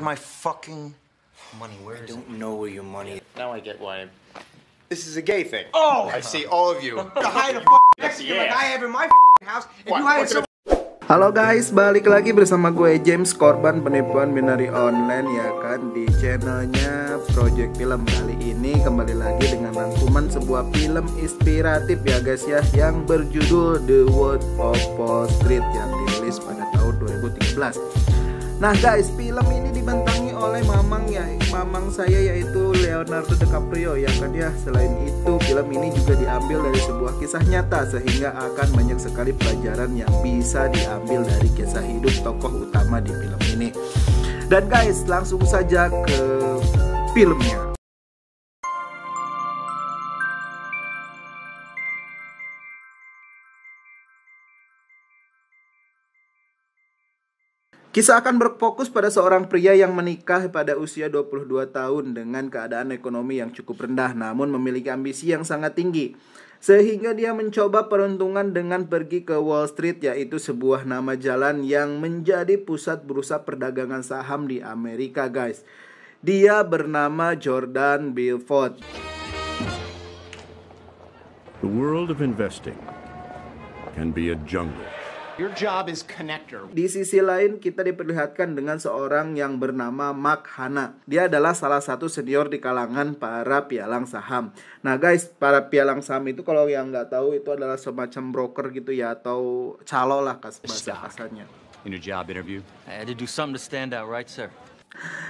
My fucking money. Where I is don't it? know where your money is. Now I get why. This is a gay thing. Oh! I see all of you. The height of fucking Mexican yeah. like I have in my fucking house, and what? you hide some. Halo guys, balik lagi bersama gue James korban penipuan binari online ya kan di channelnya Project Film kali ini kembali lagi dengan rangkuman sebuah film inspiratif ya guys ya yang berjudul The World of Wall Street yang dirilis pada tahun 2013. Nah guys, film ini dibentangi oleh mamang ya, mamang saya yaitu Leonardo DiCaprio ya kan ya. Selain itu, film ini juga diambil dari sebuah kisah nyata sehingga akan banyak sekali pelajaran yang bisa diambil dari kisah hidup tokoh utama di film ini. Dan guys, langsung saja ke filmnya. Kisah akan berfokus pada seorang pria yang menikah pada usia 22 tahun dengan keadaan ekonomi yang cukup rendah namun memiliki ambisi yang sangat tinggi. Sehingga dia mencoba peruntungan dengan pergi ke Wall Street yaitu sebuah nama jalan yang menjadi pusat bursa perdagangan saham di Amerika guys. Dia bernama Jordan Belfort. The world of investing can be a jungle. Your job is connector. Di sisi lain, kita diperlihatkan dengan seorang yang bernama Mark Hanna. Dia adalah salah satu senior di kalangan para pialang saham. Nah guys, para pialang saham itu kalau yang nggak tahu itu adalah semacam broker gitu ya atau calo lah kas bahasa kasarnya. In your job interview, I had to do something to stand out, right, sir?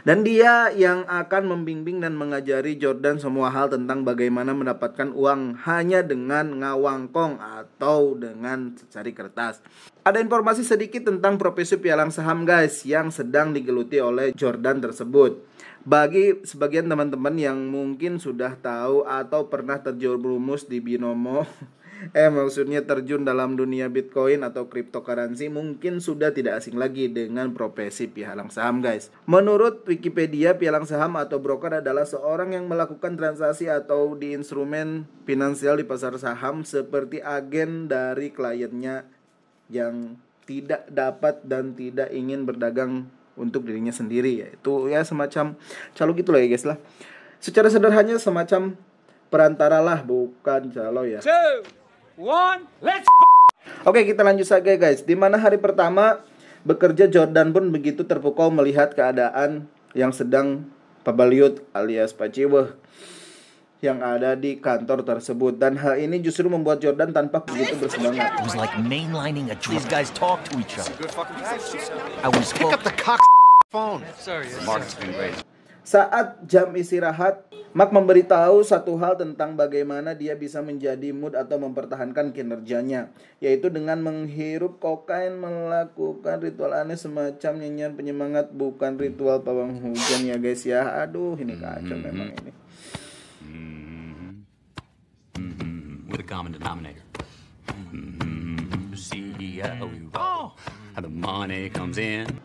Dan dia yang akan membimbing dan mengajari Jordan semua hal tentang bagaimana mendapatkan uang hanya dengan ngawangkong atau dengan cari kertas. Ada informasi sedikit tentang profesi pialang saham guys yang sedang digeluti oleh Jordan tersebut. Bagi sebagian teman-teman yang mungkin sudah tahu atau pernah terjerumus di binomo, eh maksudnya terjun dalam dunia Bitcoin atau cryptocurrency mungkin sudah tidak asing lagi dengan profesi pihalang saham guys. Menurut Wikipedia, pihalang saham atau broker adalah seorang yang melakukan transaksi atau di instrumen finansial di pasar saham seperti agen dari kliennya yang tidak dapat dan tidak ingin berdagang untuk dirinya sendiri itu ya semacam calo gitu lah ya guys lah secara sederhananya semacam perantara lah bukan calo ya Two, one, let's Oke kita lanjut saja guys Di mana hari pertama bekerja Jordan pun begitu terpukau melihat keadaan yang sedang pabaliut alias paceweh yang ada di kantor tersebut dan hal ini justru membuat Jordan tanpa begitu bersemangat. Saat jam istirahat, Mark memberitahu satu hal tentang bagaimana dia bisa menjadi mood atau mempertahankan kinerjanya, yaitu dengan menghirup kokain, melakukan ritual aneh semacam nyanyian penyemangat, bukan ritual pawang hujan ya guys ya. Aduh, ini kacau mm-hmm. memang ini. common denominator. Oh, oh.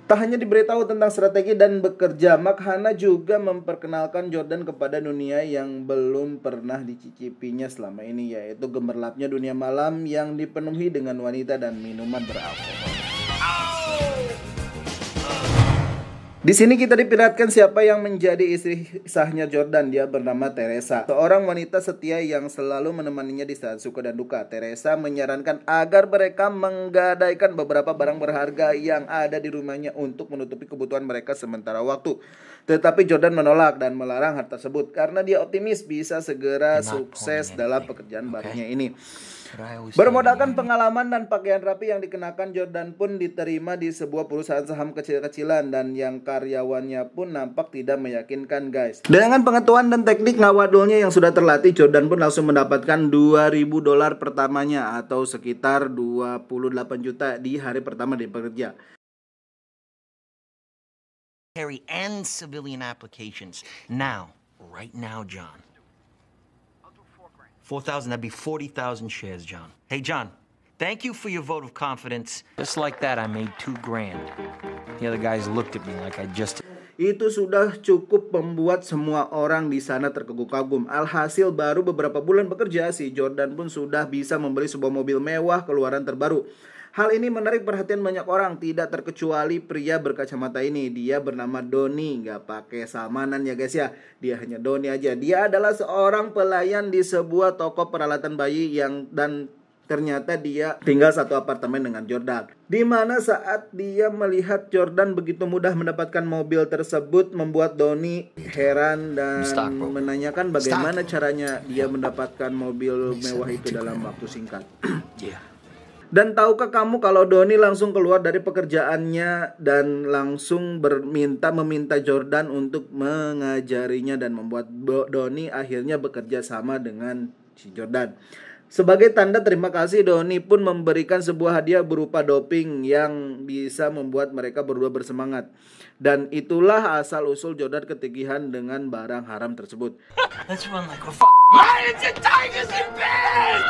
Tak hanya diberitahu tentang strategi dan bekerja, Makhana juga memperkenalkan Jordan kepada dunia yang belum pernah dicicipinya selama ini, yaitu gemerlapnya dunia malam yang dipenuhi dengan wanita dan minuman beralkohol. Oh! Di sini kita diperlihatkan siapa yang menjadi istri sahnya Jordan. Dia bernama Teresa. Seorang wanita setia yang selalu menemaninya di saat suka dan duka. Teresa menyarankan agar mereka menggadaikan beberapa barang berharga yang ada di rumahnya untuk menutupi kebutuhan mereka sementara waktu. Tetapi Jordan menolak dan melarang hal tersebut karena dia optimis bisa segera sukses dalam pekerjaan barunya ini. Bermodalkan pengalaman dan pakaian rapi yang dikenakan Jordan pun diterima di sebuah perusahaan saham kecil-kecilan dan yang karyawannya pun nampak tidak meyakinkan guys. Dengan pengetahuan dan teknik ngawadulnya yang sudah terlatih, Jordan pun langsung mendapatkan 2000 dolar pertamanya atau sekitar 28 juta di hari pertama dia bekerja. Harry and civilian applications now, right now, John. 4,000, that'd be 40,000 shares, John. Hey, John, thank you for your vote of confidence. Just like that, I made two grand. The other guys looked at me like I just... Itu sudah cukup membuat semua orang di sana terkagum-kagum. Alhasil baru beberapa bulan bekerja, si Jordan pun sudah bisa membeli sebuah mobil mewah keluaran terbaru. Hal ini menarik perhatian banyak orang, tidak terkecuali pria berkacamata ini. Dia bernama Doni, nggak pakai samanan ya guys ya. Dia hanya Doni aja. Dia adalah seorang pelayan di sebuah toko peralatan bayi yang dan ternyata dia tinggal satu apartemen dengan Jordan. Di mana saat dia melihat Jordan begitu mudah mendapatkan mobil tersebut membuat Doni heran dan menanyakan bagaimana caranya dia mendapatkan mobil mewah itu dalam waktu singkat. Iya. Dan tahukah kamu kalau Doni langsung keluar dari pekerjaannya dan langsung berminta meminta Jordan untuk mengajarinya dan membuat Doni akhirnya bekerja sama dengan si Jordan. Sebagai tanda terima kasih Doni pun memberikan sebuah hadiah berupa doping yang bisa membuat mereka berdua bersemangat. Dan itulah asal usul Jordan ketegihan dengan barang haram tersebut. Let's run like a f- Lions and tigers and bears.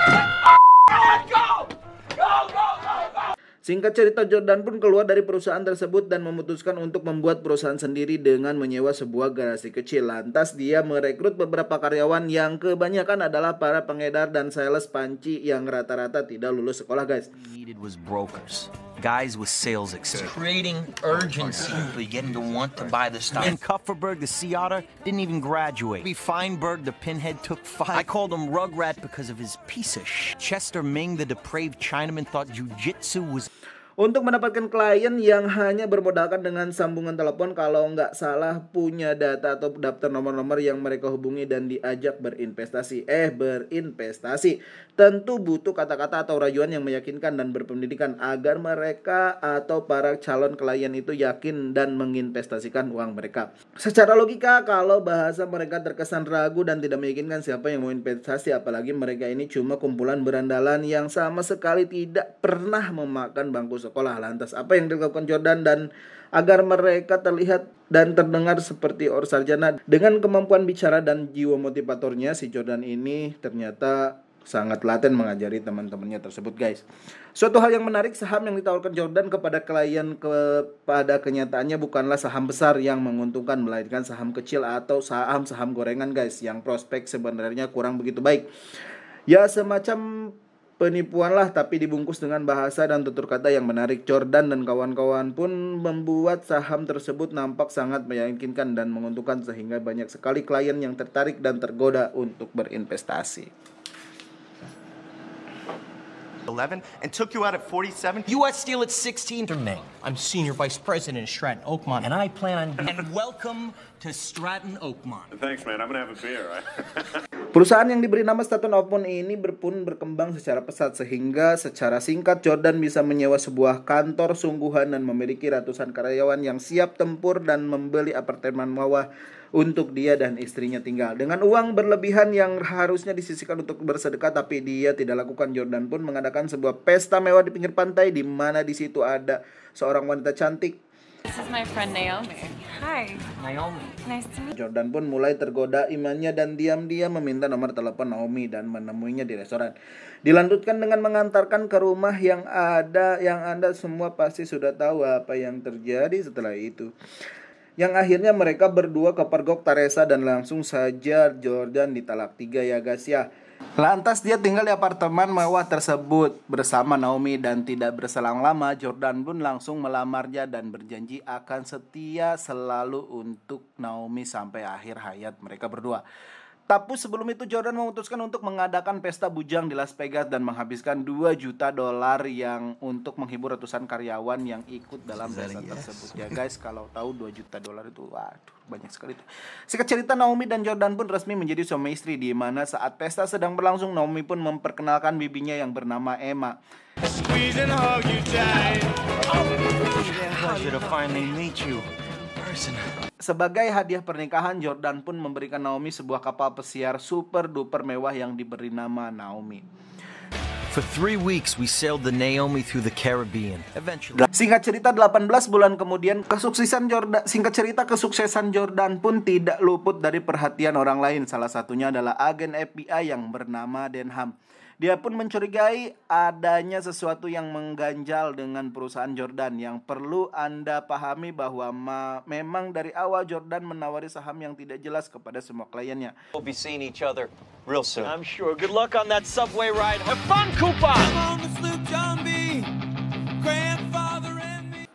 Singkat cerita Jordan pun keluar dari perusahaan tersebut dan memutuskan untuk membuat perusahaan sendiri dengan menyewa sebuah garasi kecil. Lantas dia merekrut beberapa karyawan yang kebanyakan adalah para pengedar dan sales panci yang rata-rata tidak lulus sekolah guys. guys with sales experience. Creating urgency You're getting to want to buy the stock. And Kupferberg, the sea otter, didn't even graduate. Maybe Feinberg, the pinhead, took five. I called him Rugrat because of his piece of sh. Chester Ming, the depraved Chinaman, thought jujitsu was. Untuk mendapatkan klien yang hanya bermodalkan dengan sambungan telepon kalau nggak salah punya data atau daftar nomor-nomor yang mereka hubungi dan diajak berinvestasi. Eh, berinvestasi. Tentu butuh kata-kata atau rayuan yang meyakinkan dan berpendidikan agar mereka atau para calon klien itu yakin dan menginvestasikan uang mereka. Secara logika, kalau bahasa mereka terkesan ragu dan tidak meyakinkan siapa yang mau investasi, apalagi mereka ini cuma kumpulan berandalan yang sama sekali tidak pernah memakan bangku sekolah. Lantas apa yang dilakukan Jordan dan agar mereka terlihat dan terdengar seperti orang sarjana dengan kemampuan bicara dan jiwa motivatornya si Jordan ini ternyata sangat laten mengajari teman-temannya tersebut guys. Suatu hal yang menarik saham yang ditawarkan Jordan kepada klien kepada kenyataannya bukanlah saham besar yang menguntungkan melainkan saham kecil atau saham-saham gorengan guys yang prospek sebenarnya kurang begitu baik. Ya semacam Penipuanlah tapi dibungkus dengan bahasa dan tutur kata yang menarik. Jordan dan kawan-kawan pun membuat saham tersebut nampak sangat meyakinkan dan menguntungkan sehingga banyak sekali klien yang tertarik dan tergoda untuk berinvestasi. 11 and took you out at 47. U.S. Steel at 16. Ming. I'm senior vice president of Stratton Oakmont, and I plan on. And welcome to Stratton Oakmont. Thanks, man. I'm gonna have a beer. Perusahaan yang diberi nama Staten Open ini berpun berkembang secara pesat sehingga secara singkat Jordan bisa menyewa sebuah kantor sungguhan dan memiliki ratusan karyawan yang siap tempur dan membeli apartemen mewah untuk dia dan istrinya tinggal. Dengan uang berlebihan yang harusnya disisikan untuk bersedekah tapi dia tidak lakukan, Jordan pun mengadakan sebuah pesta mewah di pinggir pantai di mana di situ ada seorang wanita cantik. This is my friend Naomi. Hi. Naomi. Nice to meet you. Jordan pun mulai tergoda imannya dan diam-diam meminta nomor telepon Naomi dan menemuinya di restoran. Dilanjutkan dengan mengantarkan ke rumah yang ada yang Anda semua pasti sudah tahu apa yang terjadi setelah itu yang akhirnya mereka berdua kepergok Teresa dan langsung saja Jordan ditalak tiga ya guys ya. Lantas dia tinggal di apartemen mewah tersebut bersama Naomi dan tidak berselang lama Jordan pun langsung melamarnya dan berjanji akan setia selalu untuk Naomi sampai akhir hayat mereka berdua. Tapi sebelum itu Jordan memutuskan untuk mengadakan pesta bujang di Las Vegas dan menghabiskan 2 juta dolar yang untuk menghibur ratusan karyawan yang ikut dalam pesta yes. Ya. tersebut. Ya guys, kalau tahu 2 juta dolar itu waduh banyak sekali itu. Sikat cerita Naomi dan Jordan pun resmi menjadi suami istri di mana saat pesta sedang berlangsung Naomi pun memperkenalkan bibinya yang bernama Emma. Squeeze and hug you person. Sebagai hadiah pernikahan, Jordan pun memberikan Naomi sebuah kapal pesiar super duper mewah yang diberi nama Naomi. For three weeks, we sailed the Naomi through the Caribbean. Eventually. Singkat cerita, 18 bulan kemudian, kesuksesan Jordan, singkat cerita, kesuksesan Jordan pun tidak luput dari perhatian orang lain. Salah satunya adalah agen FBI yang bernama Denham. Dia pun mencurigai adanya sesuatu yang mengganjal dengan perusahaan Jordan yang perlu Anda pahami bahwa memang dari awal Jordan menawari saham yang tidak jelas kepada semua kliennya. We'll be seeing each other real soon. I'm sure. Good luck on that subway ride. Have fun, Koopa!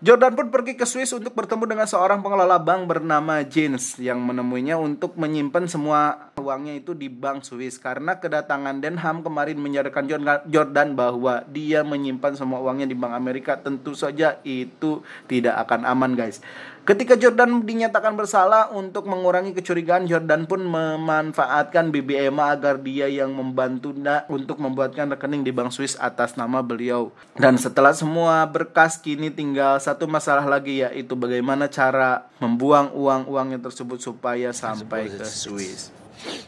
Jordan pun pergi ke Swiss untuk bertemu dengan seorang pengelola bank bernama James yang menemuinya untuk menyimpan semua uangnya itu di bank Swiss karena kedatangan Denham kemarin menyadarkan Jordan bahwa dia menyimpan semua uangnya di bank Amerika tentu saja itu tidak akan aman guys. Ketika Jordan dinyatakan bersalah untuk mengurangi kecurigaan, Jordan pun memanfaatkan BBMA agar dia yang membantu untuk membuatkan rekening di Bank Swiss atas nama beliau. Dan setelah semua berkas kini tinggal satu masalah lagi yaitu bagaimana cara membuang uang-uangnya tersebut supaya sampai ke Swiss.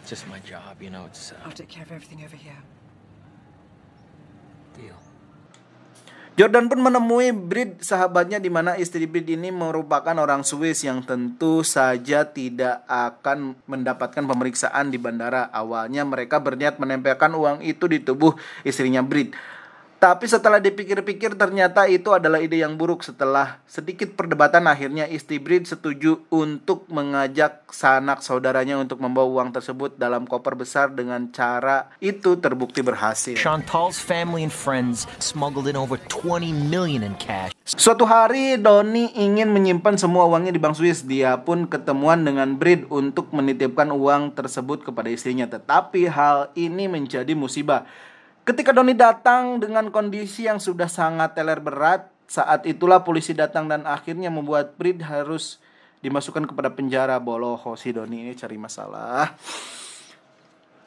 Just my job, you know. It's, uh... I'll take care of everything over here. Deal. Jordan pun menemui Brid sahabatnya di mana istri Brid ini merupakan orang Swiss yang tentu saja tidak akan mendapatkan pemeriksaan di bandara. Awalnya mereka berniat menempelkan uang itu di tubuh istrinya Brid. Tapi setelah dipikir-pikir ternyata itu adalah ide yang buruk setelah sedikit perdebatan akhirnya Istibrid setuju untuk mengajak sanak saudaranya untuk membawa uang tersebut dalam koper besar dengan cara itu terbukti berhasil. Chantal's family and friends smuggled in over 20 million in cash. Suatu hari Doni ingin menyimpan semua uangnya di Bank Swiss. Dia pun ketemuan dengan Brid untuk menitipkan uang tersebut kepada istrinya. Tetapi hal ini menjadi musibah Ketika Doni datang dengan kondisi yang sudah sangat teler berat, saat itulah polisi datang dan akhirnya membuat Prid harus dimasukkan kepada penjara Boloho si Doni ini cari masalah.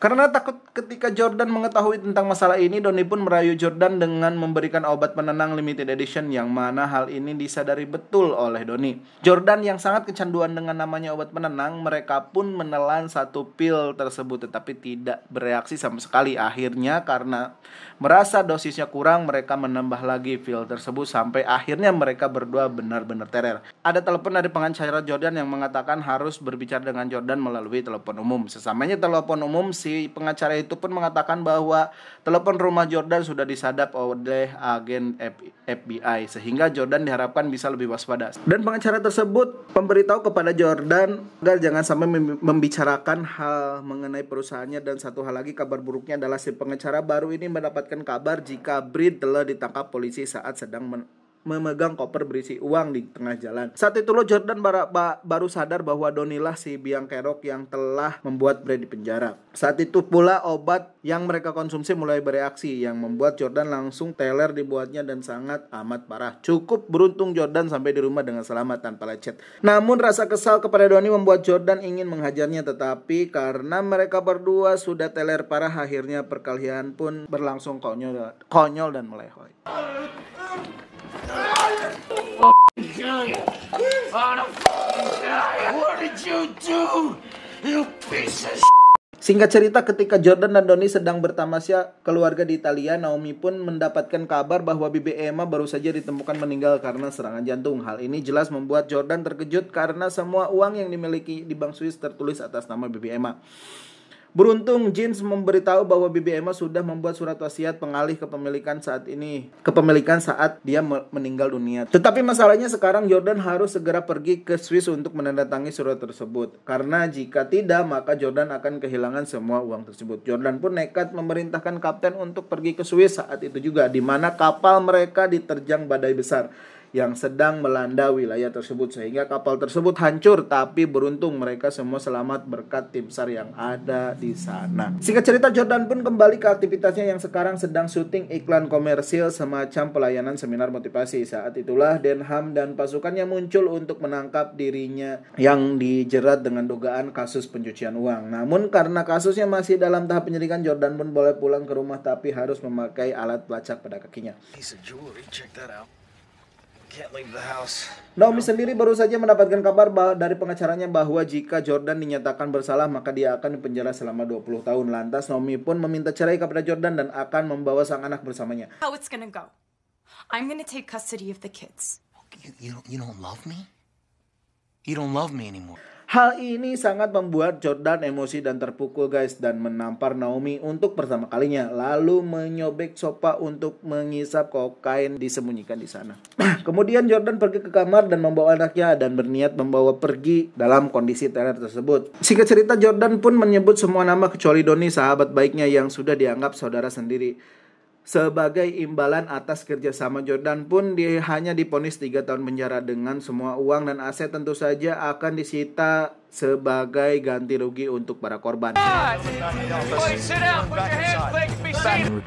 Karena takut ketika Jordan mengetahui tentang masalah ini, Doni pun merayu Jordan dengan memberikan obat penenang limited edition yang mana hal ini disadari betul oleh Doni. Jordan yang sangat kecanduan dengan namanya obat penenang, mereka pun menelan satu pil tersebut tetapi tidak bereaksi sama sekali. Akhirnya karena merasa dosisnya kurang, mereka menambah lagi pil tersebut sampai akhirnya mereka berdua benar-benar terer. Ada telepon dari pengacara Jordan yang mengatakan harus berbicara dengan Jordan melalui telepon umum. Sesamanya telepon umum, si pengacara itu pun mengatakan bahwa telepon rumah Jordan sudah disadap oleh agen FBI sehingga Jordan diharapkan bisa lebih waspada. Dan pengacara tersebut memberitahu kepada Jordan agar jangan sampai membicarakan hal mengenai perusahaannya dan satu hal lagi kabar buruknya adalah si pengacara baru ini mendapat mendapatkan kabar jika Brit telah ditangkap polisi saat sedang men memegang koper berisi uang di tengah jalan. Saat itu lo Jordan bar ba baru sadar bahwa Donilah si biang kerok yang telah membuat Brad di penjara. Saat itu pula obat yang mereka konsumsi mulai bereaksi yang membuat Jordan langsung teler dibuatnya dan sangat amat parah. Cukup beruntung Jordan sampai di rumah dengan selamat tanpa lecet. Namun rasa kesal kepada Doni membuat Jordan ingin menghajarnya tetapi karena mereka berdua sudah teler parah akhirnya perkelahian pun berlangsung konyol, konyol dan melehoi. Singkat cerita ketika Jordan dan Doni sedang bertamasya keluarga di Italia, Naomi pun mendapatkan kabar bahwa Bibi Emma baru saja ditemukan meninggal karena serangan jantung. Hal ini jelas membuat Jordan terkejut karena semua uang yang dimiliki di Bank Swiss tertulis atas nama Bibi Emma. Beruntung Jeans memberitahu bahwa Bibi Emma sudah membuat surat wasiat pengalih kepemilikan saat ini, kepemilikan saat dia meninggal dunia. Tetapi masalahnya sekarang Jordan harus segera pergi ke Swiss untuk menandatangani surat tersebut. Karena jika tidak, maka Jordan akan kehilangan semua uang tersebut. Jordan pun nekat memerintahkan kapten untuk pergi ke Swiss saat itu juga di mana kapal mereka diterjang badai besar yang sedang melanda wilayah tersebut sehingga kapal tersebut hancur tapi beruntung mereka semua selamat berkat tim SAR yang ada di sana. Singkat cerita Jordan pun kembali ke aktivitasnya yang sekarang sedang syuting iklan komersil semacam pelayanan seminar motivasi. Saat itulah Denham dan pasukannya muncul untuk menangkap dirinya yang dijerat dengan dugaan kasus pencucian uang. Namun karena kasusnya masih dalam tahap penyelidikan Jordan pun boleh pulang ke rumah tapi harus memakai alat pelacak pada kakinya. Naomi sendiri baru saja mendapatkan kabar dari pengacaranya bahwa jika Jordan dinyatakan bersalah maka dia akan dipenjara selama 20 tahun. Lantas Naomi pun meminta cerai kepada Jordan dan akan membawa sang anak bersamanya. How it's gonna go? I'm gonna take custody of the kids. You, you, don't, you don't love me? You don't love me anymore. Hal ini sangat membuat Jordan emosi dan terpukul guys dan menampar Naomi untuk pertama kalinya lalu menyobek sopa untuk mengisap kokain disembunyikan di sana. Kemudian Jordan pergi ke kamar dan membawa anaknya dan berniat membawa pergi dalam kondisi teler tersebut. Singkat cerita Jordan pun menyebut semua nama kecuali Doni sahabat baiknya yang sudah dianggap saudara sendiri sebagai imbalan atas kerjasama Jordan pun dia hanya diponis tiga tahun penjara dengan semua uang dan aset tentu saja akan disita sebagai ganti rugi untuk para korban. In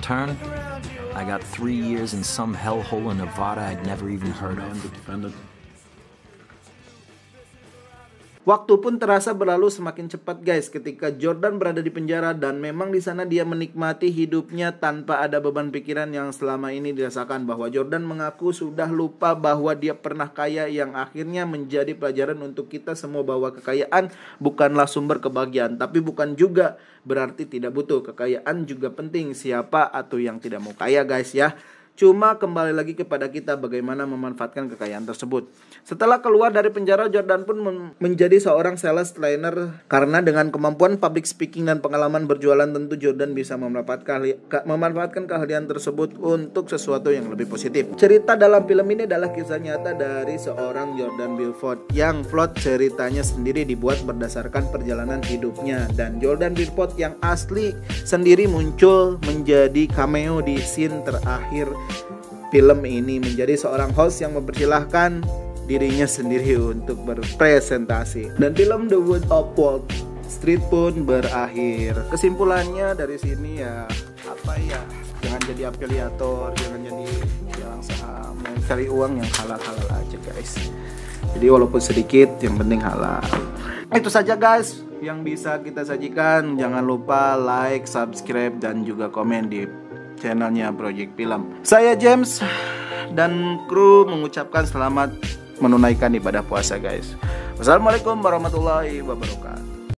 Waktu pun terasa berlalu semakin cepat guys ketika Jordan berada di penjara dan memang di sana dia menikmati hidupnya tanpa ada beban pikiran yang selama ini dirasakan bahwa Jordan mengaku sudah lupa bahwa dia pernah kaya yang akhirnya menjadi pelajaran untuk kita semua bahwa kekayaan bukanlah sumber kebahagiaan tapi bukan juga berarti tidak butuh kekayaan juga penting siapa atau yang tidak mau kaya guys ya. Cuma kembali lagi kepada kita bagaimana memanfaatkan kekayaan tersebut. Setelah keluar dari penjara, Jordan pun menjadi seorang sales trainer karena dengan kemampuan public speaking dan pengalaman berjualan tentu Jordan bisa memanfaatkan keahlian tersebut untuk sesuatu yang lebih positif. Cerita dalam film ini adalah kisah nyata dari seorang Jordan Belfort yang plot ceritanya sendiri dibuat berdasarkan perjalanan hidupnya dan Jordan Belfort yang asli sendiri muncul menjadi cameo di scene terakhir film ini menjadi seorang host yang mempersilahkan dirinya sendiri untuk berpresentasi. Dan film The Wood of Wall Street pun berakhir. Kesimpulannya dari sini ya apa ya? Jangan jadi afiliator, jangan jadi yang saham, yang cari uang yang halal-halal aja guys. Jadi walaupun sedikit yang penting halal. Itu saja guys yang bisa kita sajikan. Jangan lupa like, subscribe dan juga komen di channelnya Project Film. Saya James dan kru mengucapkan selamat menunaikan ibadah puasa guys. Wassalamualaikum warahmatullahi wabarakatuh.